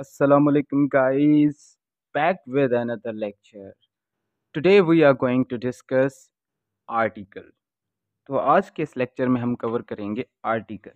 Assalamualaikum guys, back with another lecture. Today we are going to discuss article. तो आज के इस lecture में हम कवर करेंगे आर्टिकल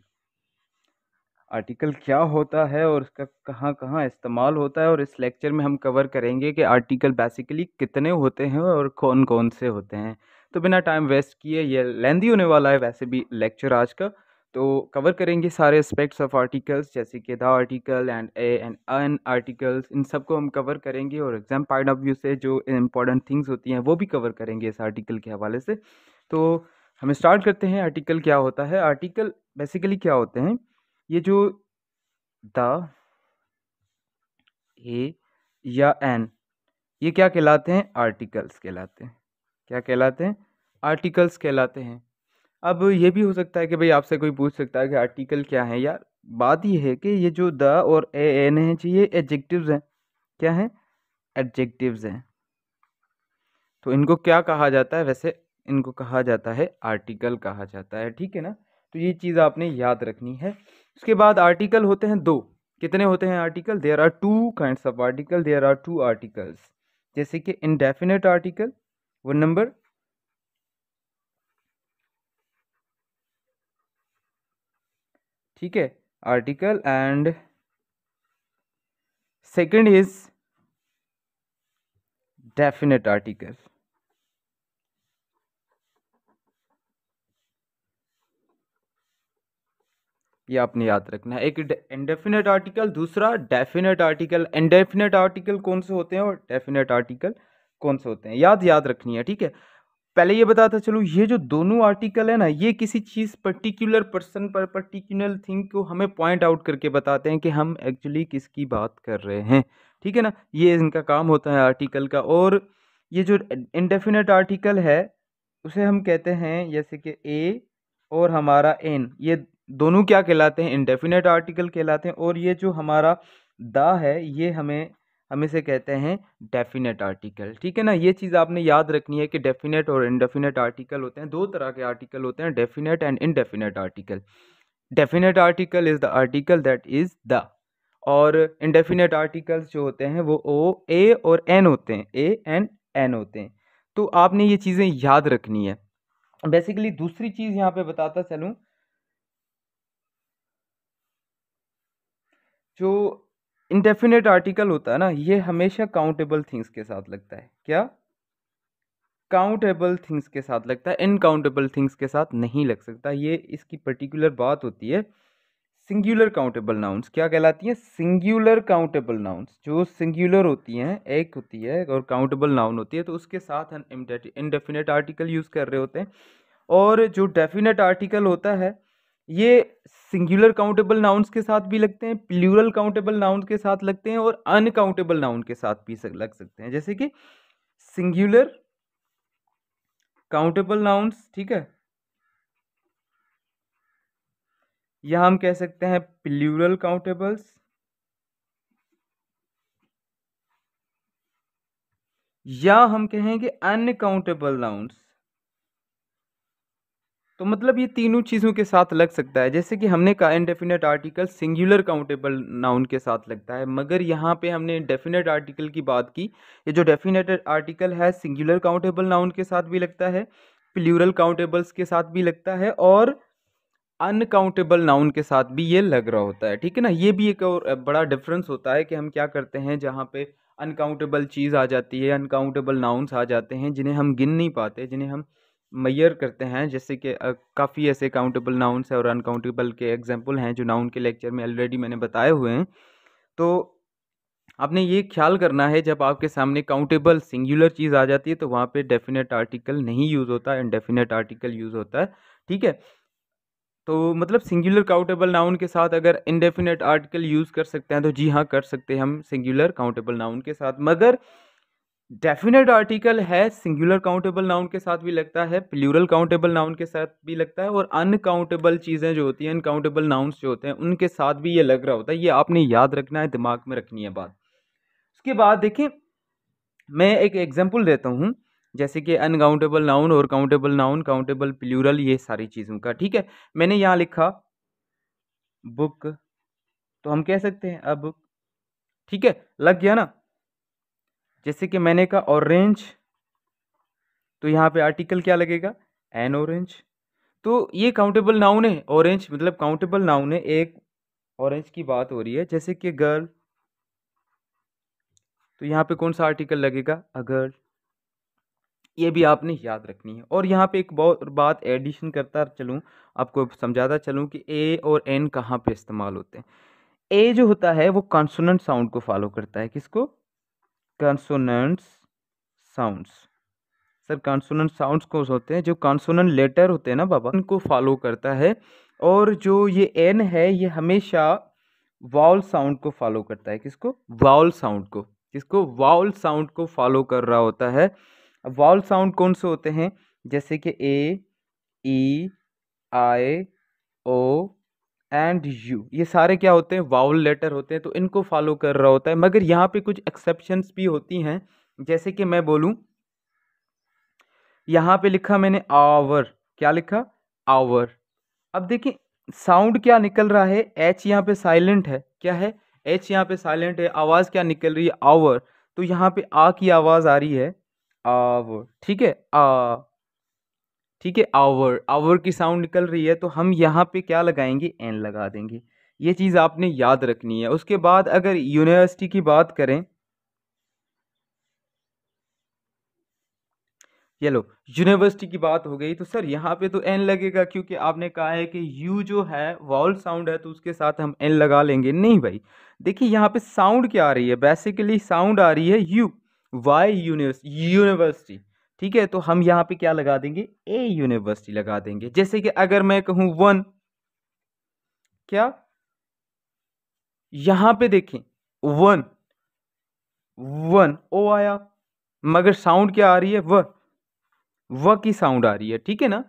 आर्टिकल क्या होता है और इसका कहाँ कहाँ इस्तेमाल होता है और इस लेक्चर में हम कवर करेंगे कि आर्टिकल बेसिकली कितने होते हैं और कौन कौन से होते हैं तो बिना टाइम वेस्ट किए ये लेंदी होने वाला है वैसे भी लेक्चर आज का तो कवर करेंगे सारे एस्पेक्ट्स ऑफ आर्टिकल्स जैसे कि the article and a and an articles इन सब को हम कवर करेंगे और एग्ज़ाम पॉइंट ऑफ व्यू से जो इंपॉर्टेंट थिंग्स होती हैं वो भी कवर करेंगे इस आर्टिकल के हवाले से तो हम स्टार्ट करते हैं आर्टिकल क्या होता है आर्टिकल बेसिकली क्या होते हैं ये जो द ए या एन ये क्या कहलाते हैं आर्टिकल्स कहलाते हैं क्या कहलाते हैं आर्टिकल्स कहलाते हैं अब ये भी हो सकता है कि भाई आपसे कोई पूछ सकता है कि आर्टिकल क्या है यार बात ये है कि ये जो द और ए एन है ये एडजेक्टिव्स हैं क्या हैं एडजेक्टिव्स हैं तो इनको क्या कहा जाता है वैसे इनको कहा जाता है आर्टिकल कहा जाता है ठीक है ना तो ये चीज़ आपने याद रखनी है उसके बाद आर्टिकल होते हैं दो कितने होते हैं article there are two kind of article there are two articles जैसे कि इनडेफिनेट आर्टिकल वन नंबर ठीक है article and second is definite article ये आपने याद रखना है एक इंडेफिनेट आर्टिकल दूसरा डेफिनेट आर्टिकल इंडेफिनेट आर्टिकल कौन से होते हैं और डेफिनेट आर्टिकल कौन से होते हैं याद याद रखनी है ठीक है पहले ये बताता चलूँ ये जो दोनों आर्टिकल है ना ये किसी चीज़ पर्टिकुलर पर्सन पर पर्टिकुलर थिंग को हमें पॉइंट आउट करके बताते हैं कि हम एक्चुअली किसकी बात कर रहे हैं ठीक है ना ये इनका काम होता है आर्टिकल का और ये जो इनडेफिनेट आर्टिकल है उसे हम कहते हैं जैसे कि ए और हमारा एन ये दोनों क्या कहलाते हैं इनडेफिनेट आर्टिकल कहलाते हैं और ये जो हमारा दा है ये हमें हम इसे कहते हैं डेफिनेट आर्टिकल ठीक है ना ये चीज़ आपने याद रखनी है कि डेफिनेट और इनडेफिनेट आर्टिकल होते हैं दो तरह के आर्टिकल होते हैं definite and indefinite article definite article is the article that is the और इनडेफिनेट आर्टिकल्स जो होते हैं वो ओ ए और एन होते हैं ए एंड एन होते हैं तो आपने ये चीज़ें याद रखनी है बेसिकली दूसरी चीज़ यहाँ पे बताता चलूँ जो इंडेफिनेट आर्टिकल होता है ना ये हमेशा काउंटेबल थिंग्स के साथ लगता है क्या काउंटेबल थिंग्स के साथ लगता है इनकाउंटेबल थिंग्स के साथ नहीं लग सकता ये इसकी पर्टिकुलर बात होती है सिंगुलर काउंटेबल नाउंस क्या कहलाती हैं सिंगुलर काउंटेबल नाउंस जो सिंगुलर होती हैं एक होती है और काउंटेबल नाउन होती है तो उसके साथ हम इनडेफिनेट आर्टिकल यूज़ कर रहे होते हैं और जो डेफिनेट आर्टिकल होता है ये सिंगुलर काउंटेबल नाउन्स के साथ भी लगते हैं प्लूरल काउंटेबल नाउन के साथ लगते हैं और अनकाउंटेबल नाउन के साथ भी लग सकते हैं जैसे कि सिंगुलर काउंटेबल नाउन्स ठीक है या हम कह सकते हैं प्लूरल काउंटेबल्स या हम कहेंगे अनकाउंटेबल नाउन्स तो मतलब ये तीनों चीज़ों के साथ लग सकता है जैसे कि हमने कहा indefinite article singular countable noun के साथ लगता है मगर यहाँ पे हमने डेफिनेट आर्टिकल की बात की ये जो डेफिनेट आर्टिकल है सिंगुलर काउंटेबल नाउन के साथ भी लगता है प्लूरल काउंटेबल्स के साथ भी लगता है और अनकाउंटेबल नाउन के साथ भी ये लग रहा होता है ठीक है ना ये भी एक और बड़ा डिफरेंस होता है कि हम क्या करते हैं जहाँ पर अनकाउंटेबल चीज़ आ जाती है अनकाउंटेबल नाउन्स आ जाते हैं जिन्हें हम गिन नहीं पाते जिन्हें हम मैयर करते हैं जैसे कि काफ़ी ऐसे काउंटेबल नाउन्स है और अनकाउंटेबल के एग्जाम्पल हैं जो नाउन के लेक्चर में ऑलरेडी मैंने बताए हुए हैं तो आपने ये ख्याल करना है जब आपके सामने काउंटेबल सिंगुलर चीज़ आ जाती है तो वहाँ पे डेफिनेट आर्टिकल नहीं यूज़ होता इनडेफिनेट आर्टिकल यूज़ होता है ठीक है तो मतलब सिंगुलर काउंटेबल नाउन के साथ अगर इनडेफिनेट आर्टिकल यूज़ कर सकते हैं तो जी हाँ कर सकते हैं हम सिंगुलर काउंटेबल नाउन के साथ मगर डेफिनेट आर्टिकल है सिंगुलर काउंटेबल नाउन के साथ भी लगता है प्लूरल काउंटेबल नाउन के साथ भी लगता है और अनकाउंटेबल चीज़ें जो होती हैं अनकाउंटेबल नाउन्स जो होते हैं उनके साथ भी ये लग रहा होता है ये आपने याद रखना है दिमाग में रखनी है बात उसके बाद देखें मैं एक एग्जाम्पल देता हूँ जैसे कि अनकाउंटेबल नाउन और काउंटेबल नाउन काउंटेबल प्लूरल ये सारी चीज़ों का ठीक है मैंने यहाँ लिखा बुक तो हम कह सकते हैं अब बुक ठीक है लग गया ना जैसे कि मैंने कहा ऑरेंज तो यहाँ पे आर्टिकल क्या लगेगा एन ऑरेंज तो ये काउंटेबल नाउन है ऑरेंज मतलब काउंटेबल नाउन है एक ऑरेंज की बात हो रही है जैसे कि गर्ल तो यहाँ पे कौन सा आर्टिकल लगेगा अ गर्ल ये भी आपने याद रखनी है और यहाँ पे एक बहुत बात एडिशन करता चलूँ आपको समझाता चलूँ कि ए और एन कहाँ पे इस्तेमाल होते हैं ए जो होता है वो कॉन्सोनेंट साउंड को फॉलो करता है किसको consonants sounds sir consonant sounds कौन होते हैं जो कॉन्सोनेंट लेटर होते हैं ना बाबा उनको फॉलो करता है और जो ये एन है ये हमेशा वाउल साउंड को फॉलो करता है किसको वाउल साउंड को किसको वाउल साउंड को फॉलो कर रहा होता है वाउल साउंड कौन से होते हैं जैसे कि ए ई आई ओ एंड यू ये सारे क्या होते हैं वाउल लेटर होते हैं तो इनको फॉलो कर रहा होता है मगर यहाँ पे कुछ एक्सेप्शन भी होती हैं जैसे कि मैं बोलूँ यहाँ पे लिखा मैंने आवर क्या लिखा आवर अब देखिए साउंड क्या निकल रहा है एच यहाँ पे साइलेंट है क्या है एच यहाँ पे साइलेंट है आवाज़ क्या निकल रही है आवर तो यहाँ पे आ की आवाज़ आ रही है आवर ठीक है आ ठीक है आवर आवर की साउंड निकल रही है तो हम यहाँ पे क्या लगाएंगे एन लगा देंगे ये चीज़ आपने याद रखनी है उसके बाद अगर यूनिवर्सिटी की बात करें चलो यूनिवर्सिटी की बात हो गई तो सर यहाँ पे तो एन लगेगा क्योंकि आपने कहा है कि यू जो है वॉल साउंड है तो उसके साथ हम एन लगा लेंगे नहीं भाई देखिए यहाँ पे साउंड क्या आ रही है बेसिकली साउंड आ रही है यू वाई यूनिवर्स यूनिवर्सिटी ठीक है तो हम यहाँ पे क्या लगा देंगे ए यूनिवर्सिटी लगा देंगे जैसे कि अगर मैं कहूँ वन क्या यहाँ पे देखें वन वन ओ आया मगर साउंड क्या आ रही है व व की साउंड आ रही है ठीक है ना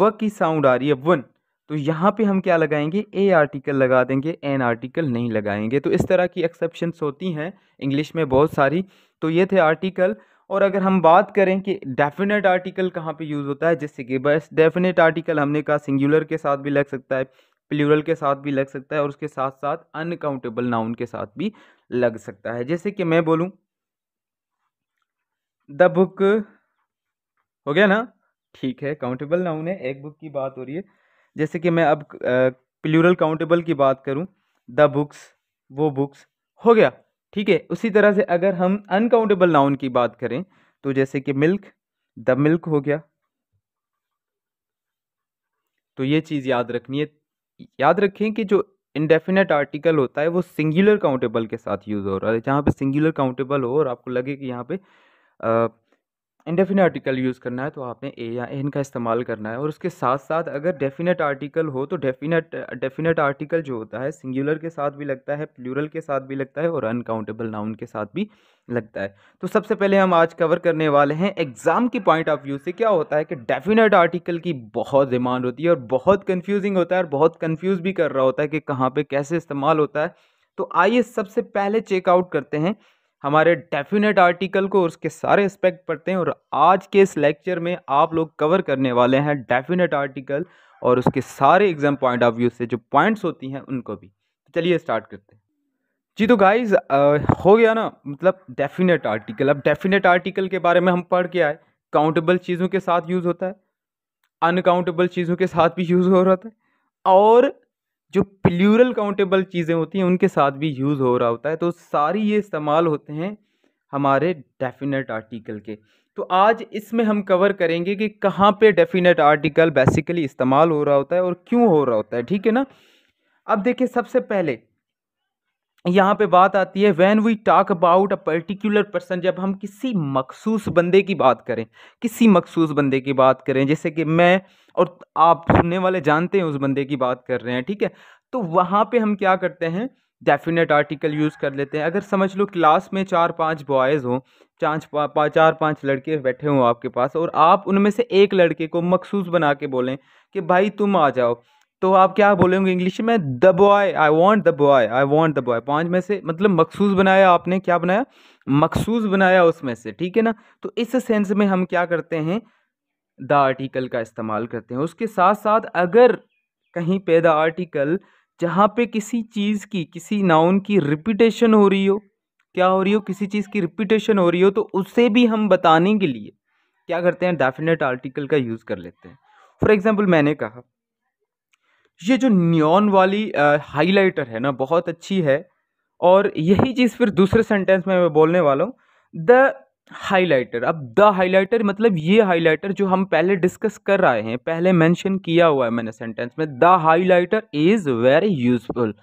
व की साउंड आ रही है वन तो यहाँ पे हम क्या लगाएंगे ए आर्टिकल लगा देंगे एन आर्टिकल नहीं लगाएंगे तो इस तरह की एक्सेप्शन होती हैं इंग्लिश में बहुत सारी तो ये थे आर्टिकल और अगर हम बात करें कि डेफिनेट आर्टिकल कहाँ पे यूज़ होता है जैसे कि बस डेफिनेट आर्टिकल हमने कहा सिंगुलर के साथ भी लग सकता है प्लूरल के साथ भी लग सकता है और उसके साथ साथ अनकाउंटेबल नाउन के साथ भी लग सकता है जैसे कि मैं बोलूँ द बुक हो गया ना ठीक है काउंटेबल नाउन है एक बुक की बात हो रही है जैसे कि मैं अब प्लूरल काउंटेबल की बात करूँ द बुक्स वो बुक्स हो गया ठीक है उसी तरह से अगर हम अनकाउंटेबल नाउन की बात करें तो जैसे कि मिल्क द मिल्क हो गया तो ये चीज़ याद रखनी है याद रखें कि जो इनडेफिनेट आर्टिकल होता है वो सिंगुलर काउंटेबल के साथ यूज़ हो रहा है जहाँ पे सिंगुलर काउंटेबल हो और आपको लगे कि यहाँ पे इंडेफिनेट आर्टिकल यूज़ करना है तो आपने ए या एन का इस्तेमाल करना है और उसके साथ साथ अगर डेफिनेट आर्टिकल हो तो डेफिनेट डेफिनेट आर्टिकल जो होता है सिंगुलर के साथ भी लगता है प्लूरल के साथ भी लगता है और अनकाउंटेबल नाउन के साथ भी लगता है तो सबसे पहले हम आज कवर करने वाले हैं एग्ज़ाम की पॉइंट ऑफ व्यू से क्या होता है कि डेफिनेट आर्टिकल की बहुत डिमांड होती है और बहुत कन्फ्यूजिंग होता है और बहुत कन्फ्यूज़ भी कर रहा होता है कि कहाँ पर कैसे इस्तेमाल होता है तो आइए सबसे पहले चेकआउट करते हैं हमारे डेफिनेट आर्टिकल को उसके सारे एस्पेक्ट पढ़ते हैं और आज के इस लेक्चर में आप लोग कवर करने वाले हैं डेफिनेट आर्टिकल और उसके सारे एग्ज़ाम पॉइंट ऑफ व्यू से जो पॉइंट्स होती हैं उनको भी तो चलिए स्टार्ट करते हैं जी तो गाइज हो गया ना मतलब डेफिनेट आर्टिकल अब डेफिनेट आर्टिकल के बारे में हम पढ़ के आए काउंटेबल चीज़ों के साथ यूज़ होता है अनकाउंटेबल चीज़ों के साथ भी यूज़ हो रहा था और जो प्लूरल काउंटेबल चीज़ें होती हैं उनके साथ भी यूज़ हो रहा होता है तो सारी ये इस्तेमाल होते हैं हमारे डेफिनेट आर्टिकल के तो आज इसमें हम कवर करेंगे कि कहाँ पे डेफिनेट आर्टिकल बेसिकली इस्तेमाल हो रहा होता है और क्यों हो रहा होता है ठीक है ना अब देखिए सबसे पहले यहाँ पे बात आती है when we talk about a particular person जब हम किसी मखसूस बंदे की बात करें किसी मखसूस बंदे की बात करें जैसे कि मैं और आप सुनने वाले जानते हैं उस बंदे की बात कर रहे हैं ठीक है तो वहाँ पे हम क्या करते हैं डेफिनेट आर्टिकल यूज़ कर लेते हैं अगर समझ लो क्लास में चार पाँच बॉयज़ हों चार पा, पा, चार पाँच लड़के बैठे हों आपके पास और आप उनमें से एक लड़के को मखसूस बना के बोलें कि भाई तुम आ जाओ तो आप क्या बोलेंगे इंग्लिश में the boy I want the boy I want the boy पाँच में से मतलब मखसूस बनाया आपने क्या बनाया मखसूस बनाया उसमें से ठीक है ना तो इस सेंस में हम क्या करते हैं द आर्टिकल का इस्तेमाल करते हैं उसके साथ साथ अगर कहीं पे द आर्टिकल जहाँ पे किसी चीज़ की किसी नाउन की रिपीटेशन हो रही हो क्या हो रही हो किसी चीज़ की रिपीटेशन हो रही हो तो उसे भी हम बताने के लिए क्या करते हैं डेफिनेट आर्टिकल का यूज़ कर लेते हैं फॉर एग्ज़ाम्पल मैंने कहा ये जो नियॉन वाली हाईलाइटर है ना बहुत अच्छी है और यही चीज़ फिर दूसरे सेंटेंस में मैं बोलने वाला हूँ द हाइलाइटर अब द हाईलाइटर मतलब ये हाईलाइटर जो हम पहले डिस्कस कर रहे हैं पहले मेंशन किया हुआ है मैंने सेंटेंस में the highlighter is very useful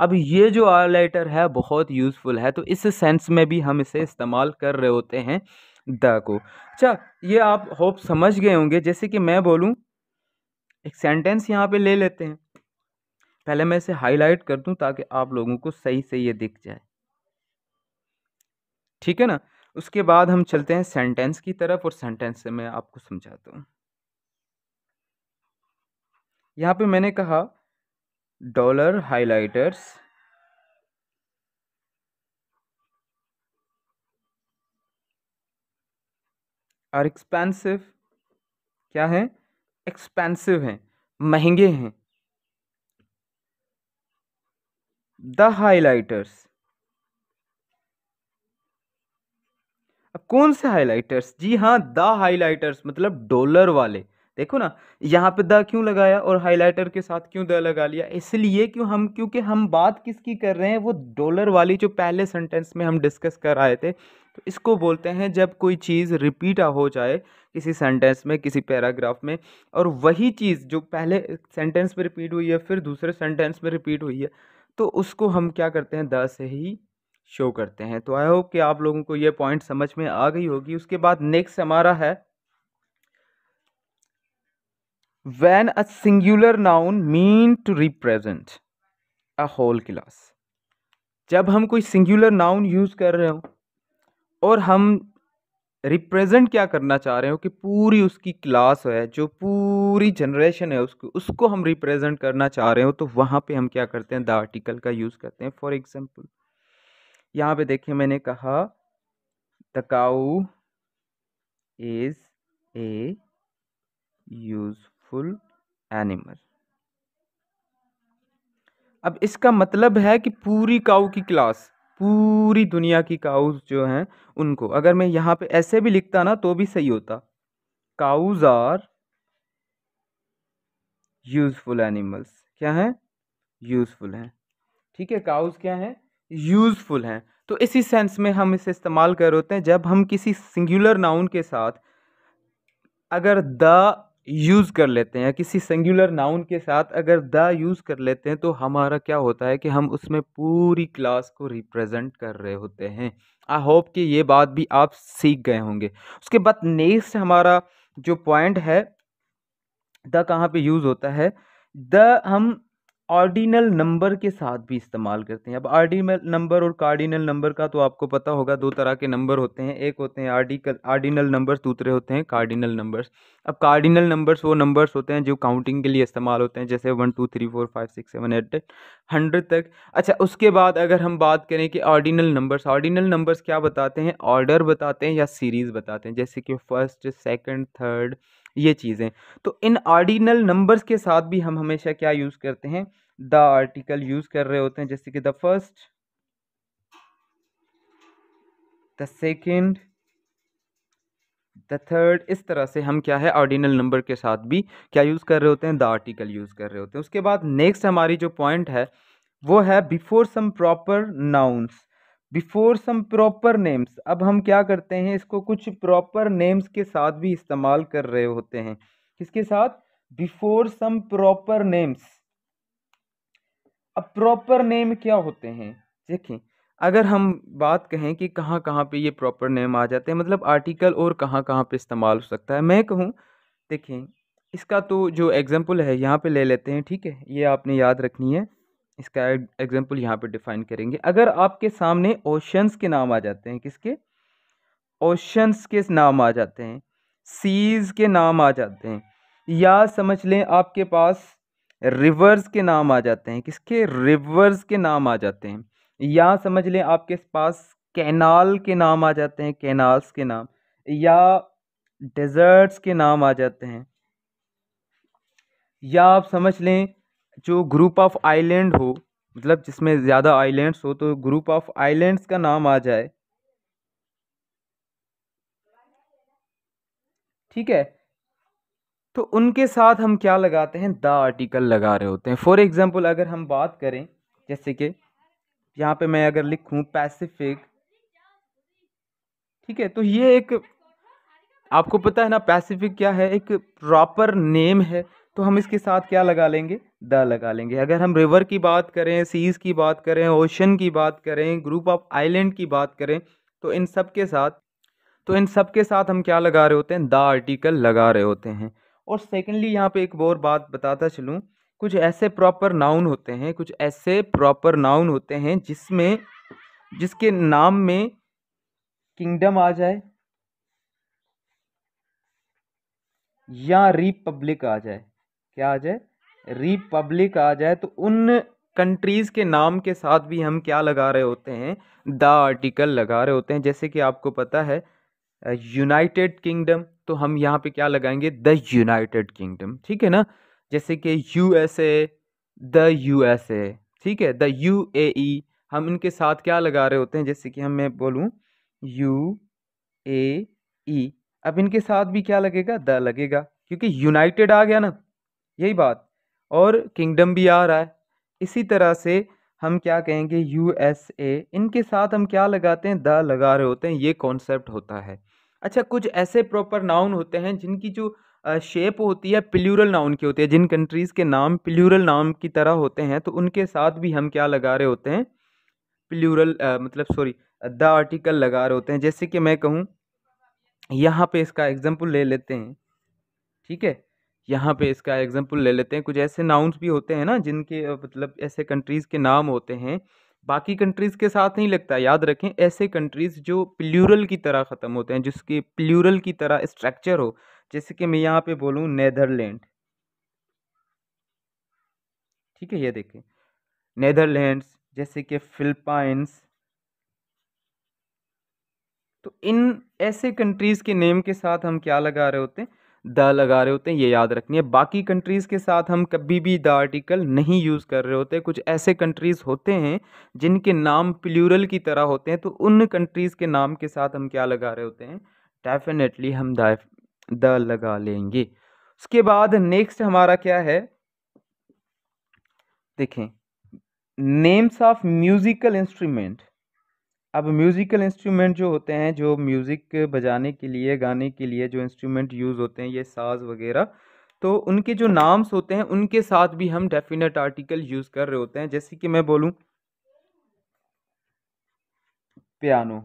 अब ये जो हाइलाइटर है बहुत यूज़फुल है तो इस सेंस में भी हम इसे इस्तेमाल कर रहे होते हैं द को अच्छा ये आप होप समझ गए होंगे जैसे कि मैं बोलूँ एक सेंटेंस यहाँ पे ले लेते हैं पहले मैं इसे हाईलाइट कर दूं ताकि आप लोगों को सही से ये दिख जाए ठीक है ना उसके बाद हम चलते हैं सेंटेंस की तरफ और सेंटेंस से मैं आपको समझाता हूँ यहाँ पे मैंने कहा डॉलर हाइलाइटर्स आर एक्सपेंसिव क्या है एक्सपेंसिव हैं महंगे हैं द हाइलाइटर्स अब कौन से हाइलाइटर्स जी हाँ द हाइलाइटर्स मतलब डॉलर वाले देखो ना यहाँ पे द क्यों लगाया और हाइलाइटर के साथ क्यों द लगा लिया इसलिए क्यों हम क्योंकि हम बात किसकी कर रहे हैं वो डॉलर वाली जो पहले सेंटेंस में हम डिस्कस कर आए थे तो इसको बोलते हैं जब कोई चीज़ रिपीट हो जाए किसी सेंटेंस में किसी पैराग्राफ में और वही चीज़ जो पहले सेंटेंस में रिपीट हुई है फिर दूसरे सेंटेंस में रिपीट हुई है तो उसको हम क्या करते हैं द से ही शो करते हैं तो आई होप कि आप लोगों को ये पॉइंट समझ में आ गई होगी उसके बाद नेक्स्ट हमारा है when a singular noun mean to represent a whole class जब हम कोई सिंगुलर नाउन यूज़ कर रहे हो और हम रिप्रेजेंट क्या करना चाह रहे हो कि पूरी उसकी क्लास है जो पूरी जनरेशन है उसको उसको हम रिप्रेजेंट करना चाह रहे हो तो वहाँ पे हम क्या करते हैं द आर्टिकल का यूज़ करते हैं फॉर एग्जांपल यहाँ पे देखिए मैंने कहा the cow is a useful animal अब इसका मतलब है कि पूरी काउ की क्लास पूरी दुनिया की काउज जो हैं उनको अगर मैं यहाँ पे ऐसे भी लिखता ना तो भी सही होता काउज आर यूजफुल एनिमल्स क्या हैं यूजफुल हैं ठीक है काउज क्या हैं यूजफुल हैं तो इसी सेंस में हम इसे इस्तेमाल कर होते हैं जब हम किसी सिंगुलर नाउन के साथ अगर द यूज़ कर लेते हैं किसी सिंगुलर नाउन के साथ अगर द यूज़ कर लेते हैं तो हमारा क्या होता है कि हम उसमें पूरी क्लास को रिप्रेजेंट कर रहे होते हैं आई होप कि ये बात भी आप सीख गए होंगे उसके बाद नेक्स्ट हमारा जो पॉइंट है द कहाँ पे यूज़ होता है द हम ऑर्डिनल नंबर के साथ भी इस्तेमाल करते हैं अब ऑर्डिनल नंबर और कार्डिनल नंबर का तो आपको पता होगा दो तरह के नंबर होते हैं एक होते हैं आर्डिकल ऑर्डिनल नंबर्स दूसरे होते हैं कार्डिनल नंबर्स अब कार्डिनल नंबर्स वो नंबर्स होते हैं जो काउंटिंग के लिए इस्तेमाल होते हैं जैसे one two three four five six seven eight eight hundred तक अच्छा उसके बाद अगर हम बात करें कि ऑर्डिनल नंबर्स ऑर्डिनल नंबर्स क्या बताते हैं ऑर्डर बताते हैं या सीरीज़ बताते हैं जैसे कि फर्स्ट सेकेंड थर्ड ये चीज़ें तो इन ऑर्डिनल नंबर्स के साथ भी हम हमेशा क्या यूज़ करते हैं द आर्टिकल यूज कर रहे होते हैं जैसे कि the first the second the third इस तरह से हम क्या है ऑर्डिनल नंबर के साथ भी क्या यूज़ कर रहे होते हैं द आर्टिकल यूज़ कर रहे होते हैं उसके बाद नेक्स्ट हमारी जो पॉइंट है वो है before some proper nouns before some proper names अब हम क्या करते हैं इसको कुछ प्रॉपर नेम्स के साथ भी इस्तेमाल कर रहे होते हैं किसके साथ बिफोर सम प्रॉपर नेम्स अब प्रॉपर नेम क्या होते हैं देखें अगर हम बात कहें कि कहाँ कहाँ पे ये प्रॉपर नेम आ जाते हैं मतलब आर्टिकल और कहाँ कहाँ पे इस्तेमाल हो सकता है मैं कहूँ देखें इसका तो जो एग्ज़ाम्पल है यहाँ पे ले लेते हैं ठीक है ये आपने याद रखनी है इसका एग्ज़ाम्पल यहाँ पे डिफ़ाइन करेंगे अगर आपके सामने ओशंस के नाम आ जाते हैं किसके ओशंस के नाम आ जाते हैं सीज़ के नाम आ जाते हैं या समझ लें आपके पास रिवर्स के नाम आ जाते हैं किसके रिवर्स के नाम आ जाते हैं या समझ लें आपके पास कैनाल के नाम आ जाते हैं कैनाल्स के नाम या डेजर्ट्स के नाम आ जाते हैं या आप समझ लें जो ग्रुप ऑफ आइलैंड हो मतलब जिसमें ज़्यादा आइलैंड्स हो तो ग्रुप ऑफ आइलैंड्स का नाम आ जाए ठीक है तो उनके साथ हम क्या लगाते हैं द आर्टिकल लगा रहे होते हैं फॉर एग्ज़ाम्पल अगर हम बात करें जैसे कि यहाँ पे मैं अगर लिखूँ पैसिफिक ठीक है तो ये एक आपको पता है ना पैसिफिक क्या है एक प्रॉपर नेम है तो हम इसके साथ क्या लगा लेंगे द लगा लेंगे अगर हम रिवर की बात करें सीज़ की बात करें ओशन की बात करें ग्रुप ऑफ आइलैंड की बात करें तो इन सब के साथ तो इन सब के साथ हम क्या लगा रहे होते हैं द आर्टिकल लगा रहे होते हैं और सेकेंडली यहाँ पे एक और बात बताता चलूँ कुछ ऐसे प्रॉपर नाउन होते हैं कुछ ऐसे प्रॉपर नाउन होते हैं जिसमें जिसके नाम में किंगडम आ जाए या रिपब्लिक आ जाए क्या आ जाए रिपब्लिक आ जाए तो उन कंट्रीज़ के नाम के साथ भी हम क्या लगा रहे होते हैं द आर्टिकल लगा रहे होते हैं जैसे कि आपको पता है यूनाइटेड किंगडम तो हम यहाँ पे क्या लगाएंगे द यूनाइटेड किंगडम ठीक है ना जैसे कि U S A the U S A ठीक है द यू ए ई हम इनके साथ क्या लगा रहे होते हैं जैसे कि हम मैं बोलूँ यू ए ई अब इनके साथ भी क्या लगेगा द लगेगा क्योंकि यूनाइटेड आ गया ना यही बात और किंगडम भी आ रहा है इसी तरह से हम क्या कहेंगे यू एस ए इनके साथ हम क्या लगाते हैं द लगा रहे होते हैं ये कॉन्सेप्ट होता है अच्छा कुछ ऐसे प्रॉपर नाउन होते हैं जिनकी जो शेप होती है प्लूरल नाउन की होती है जिन कंट्रीज़ के नाम प्लूरल नाम की तरह होते हैं तो उनके साथ भी हम क्या लगा रहे होते हैं प्लूरल मतलब सॉरी द आर्टिकल लगा रहे होते हैं जैसे कि मैं कहूँ यहाँ पे इसका एग्जाम्पल ले लेते हैं ठीक है यहाँ पे इसका एग्जाम्पल ले लेते हैं कुछ ऐसे नाउन्स भी होते हैं ना जिनके मतलब ऐसे कंट्रीज़ के नाम होते हैं बाकी कंट्रीज़ के साथ नहीं लगता याद रखें ऐसे कंट्रीज़ जो प्ल्यूरल की तरह ख़त्म होते हैं जिसके प्ल्यूरल की तरह स्ट्रक्चर हो जैसे कि मैं यहाँ पे बोलूँ नैदरलैंड ठीक है ये देखिए नैदरलैंड जैसे कि फिलपाइंस तो इन ऐसे कंट्रीज़ के नेम के साथ हम क्या लगा रहे होते हैं द लगा रहे होते हैं ये याद रखनी है बाकी कंट्रीज़ के साथ हम कभी भी द आर्टिकल नहीं यूज़ कर रहे होते कुछ ऐसे कंट्रीज़ होते हैं जिनके नाम प्लूरल की तरह होते हैं तो उन कंट्रीज़ के नाम के साथ हम क्या लगा रहे होते हैं डेफिनेटली हम द द लगा लेंगे उसके बाद नेक्स्ट हमारा क्या है देखें नेम्स ऑफ म्यूज़िकल इंस्ट्रूमेंट अब म्यूज़िकल इंस्ट्रूमेंट जो होते हैं जो म्यूज़िक बजाने के लिए गाने के लिए जो इंस्ट्रूमेंट यूज़ होते हैं ये साज वगैरह तो उनके जो नाम्स होते हैं उनके साथ भी हम डेफिनेट आर्टिकल यूज़ कर रहे होते हैं जैसे कि मैं बोलूँ पियानो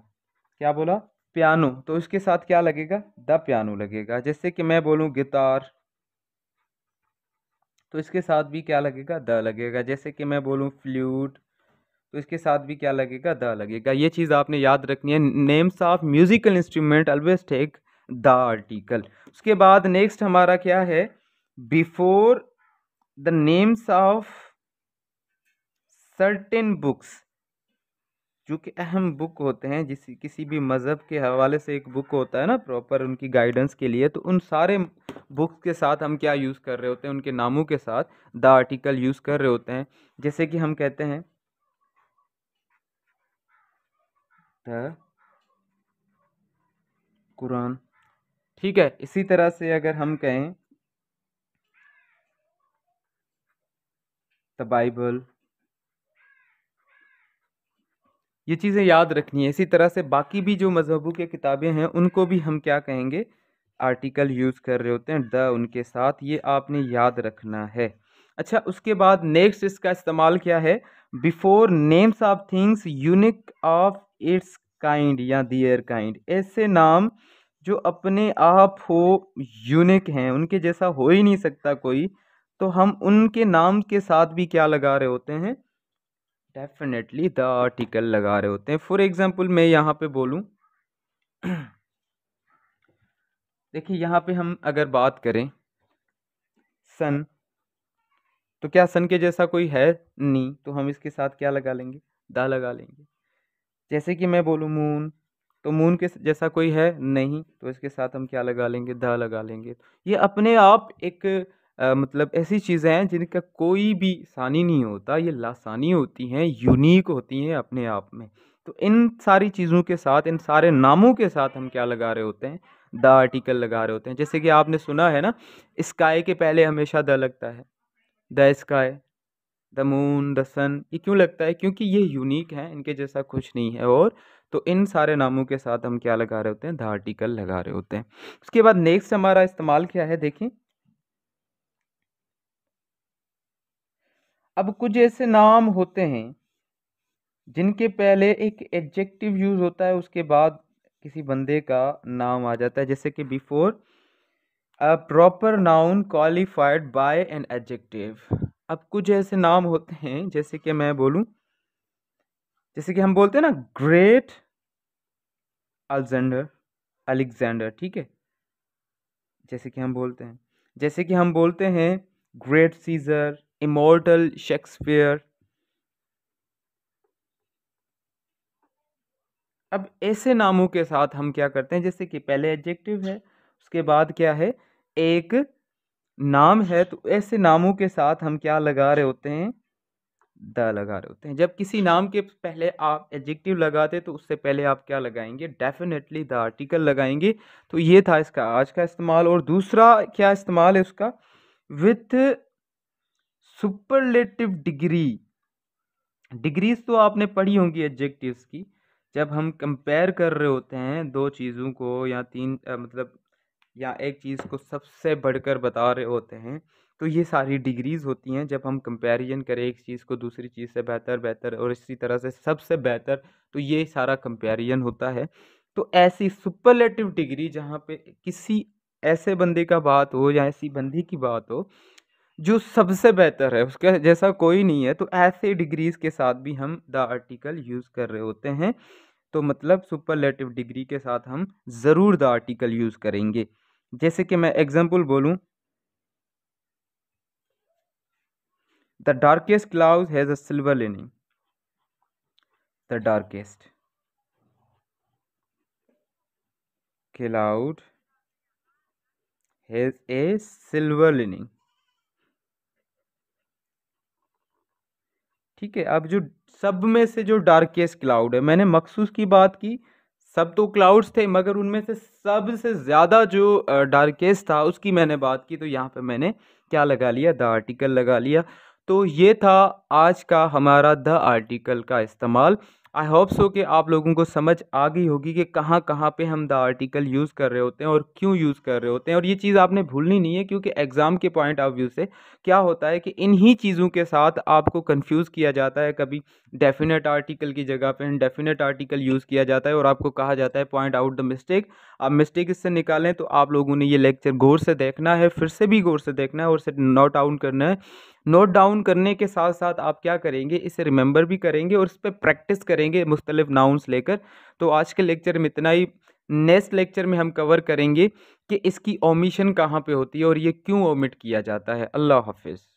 क्या बोला पियानो तो उसके साथ क्या लगेगा द पियानो लगेगा जैसे कि मैं बोलूँ गिटार तो इसके साथ भी क्या लगेगा द लगेगा जैसे कि मैं बोलूँ फ्लूट तो इसके साथ भी क्या लगेगा द लगेगा ये चीज़ आपने याद रखनी है names of musical instrument always take the article उसके बाद नेक्स्ट हमारा क्या है before the names of certain books जो कि अहम बुक होते हैं जिस किसी भी मज़हब के हवाले से एक बुक होता है ना प्रॉपर उनकी गाइडेंस के लिए तो उन सारे बुक्स के साथ हम क्या यूज़ कर रहे होते हैं उनके नामों के साथ द आर्टिकल यूज़ कर रहे होते हैं जैसे कि हम कहते हैं है कुरान ठीक है इसी तरह से अगर हम कहें द बाइबल ये चीज़ें याद रखनी है इसी तरह से बाकी भी जो मजहबों के किताबें हैं उनको भी हम क्या कहेंगे आर्टिकल यूज़ कर रहे होते हैं द उनके साथ ये आपने याद रखना है अच्छा उसके बाद नेक्स्ट इसका इस्तेमाल क्या है before names of things unique of its kind या दियर काइंड ऐसे नाम जो अपने आप हो यूनिक हैं उनके जैसा हो ही नहीं सकता कोई तो हम उनके नाम के साथ भी क्या लगा रहे होते हैं डेफिनेटली द आर्टिकल लगा रहे होते हैं फॉर एग्ज़ाम्पल मैं यहाँ पे बोलूँ देखिए यहाँ पे हम अगर बात करें सन तो क्या सन के जैसा कोई है नहीं तो हम इसके साथ क्या लगा लेंगे द लगा लेंगे जैसे कि मैं बोलूँ मून तो मून के जैसा कोई है नहीं तो इसके साथ हम क्या लगा लेंगे द लगा लेंगे ये अपने आप एक आ, मतलब ऐसी चीज़ें हैं जिनका कोई भी सानी नहीं होता ये लासानी होती हैं यूनिक होती हैं अपने आप में तो इन सारी चीज़ों के साथ इन सारे नामों के साथ हम क्या लगा रहे होते हैं द आर्टिकल लगा रहे होते हैं जैसे कि आपने सुना है ना स्काई के पहले हमेशा द लगता है the sky the moon the sun ये क्यों लगता है क्योंकि ये यूनिक है इनके जैसा कुछ नहीं है और तो इन सारे नामों के साथ हम क्या लगा रहे होते हैं द आर्टिकल लगा रहे होते हैं उसके बाद नेक्स्ट हमारा इस्तेमाल क्या है देखें अब कुछ ऐसे नाम होते हैं जिनके पहले एक एडजेक्टिव यूज़ होता है उसके बाद किसी बंदे का नाम आ जाता है जैसे कि before a proper noun qualified by an adjective अब कुछ ऐसे नाम होते हैं जैसे कि मैं बोलूं जैसे कि हम बोलते हैं ना ग्रेट अलेक्जेंडर अलेक्जेंडर ठीक है जैसे कि हम बोलते हैं जैसे कि हम बोलते हैं ग्रेट सीजर इमोर्टल शेक्सपियर अब ऐसे नामों के साथ हम क्या करते हैं जैसे कि पहले एडजेक्टिव है उसके बाद क्या है एक नाम है तो ऐसे नामों के साथ हम क्या लगा रहे होते हैं द लगा रहे होते हैं जब किसी नाम के पहले आप एडजेक्टिव लगाते तो उससे पहले आप क्या लगाएंगे डेफिनेटली द आर्टिकल लगाएंगे तो ये था इसका आज का इस्तेमाल और दूसरा क्या इस्तेमाल है उसका विथ सुपरलेटिव डिग्री डिग्रीज तो आपने पढ़ी होंगी एडजेक्टिव्स की जब हम कंपेयर कर रहे होते हैं दो चीज़ों को या तीन आ, मतलब या एक चीज़ को सबसे बढ़कर बता रहे होते हैं तो ये सारी डिग्रीज़ होती हैं जब हम कंपैरिजन करें एक चीज़ को दूसरी चीज़ से बेहतर बेहतर और इसी तरह से सबसे बेहतर तो ये सारा कंपैरिजन होता है तो ऐसी सुपरलेटिव डिग्री जहाँ पे किसी ऐसे बंदे का बात हो या ऐसी बंदी की बात हो जो सबसे बेहतर है उसका जैसा कोई नहीं है तो ऐसे डिग्रीज़ के साथ भी हम द आर्टिकल यूज़ कर रहे होते हैं तो मतलब सुपरलेटिव डिग्री के साथ हम ज़रूर द आर्टिकल यूज़ करेंगे जैसे कि मैं एग्जाम्पल बोलूँ the darkest cloud has a silver lining the darkest cloud has a silver lining ठीक है अब जो सब में से जो डार्केस्ट क्लाउड है मैंने मखसूस की बात की सब तो क्लाउड्स थे मगर उनमें से सबसे ज़्यादा जो डार्केस्ट था उसकी मैंने बात की तो यहाँ पे मैंने क्या लगा लिया द आर्टिकल लगा लिया तो ये था आज का हमारा द आर्टिकल का इस्तेमाल आई होप सो कि आप लोगों को समझ आ गई होगी कि कहाँ कहाँ पे हम द आर्टिकल यूज़ कर रहे होते हैं और क्यों यूज़ कर रहे होते हैं और ये चीज़ आपने भूलनी नहीं है क्योंकि एग्ज़ाम के पॉइंट ऑफ व्यू से क्या होता है कि इन्हीं चीज़ों के साथ आपको कन्फ्यूज़ किया जाता है कभी डेफिनेट आर्टिकल की जगह पर डेफिनेट आर्टिकल यूज़ किया जाता है और आपको कहा जाता है पॉइंट आउट द मिस्टेक आप मिस्टेक इससे निकालें तो आप लोगों ने ये लेक्चर गौर से देखना है फिर से भी गौर से देखना है और से नोट आउट करना है नोट डाउन करने के साथ साथ आप क्या करेंगे इसे रिमेंबर भी करेंगे और इस पर प्रैक्टिस करेंगे मुख्तलिफ नाउंस लेकर तो आज के लेक्चर में इतना ही नेक्स्ट लेक्चर में हम कवर करेंगे कि इसकी ओमिशन कहाँ पे होती है और ये क्यों ओमिट किया जाता है अल्लाह हाफिज़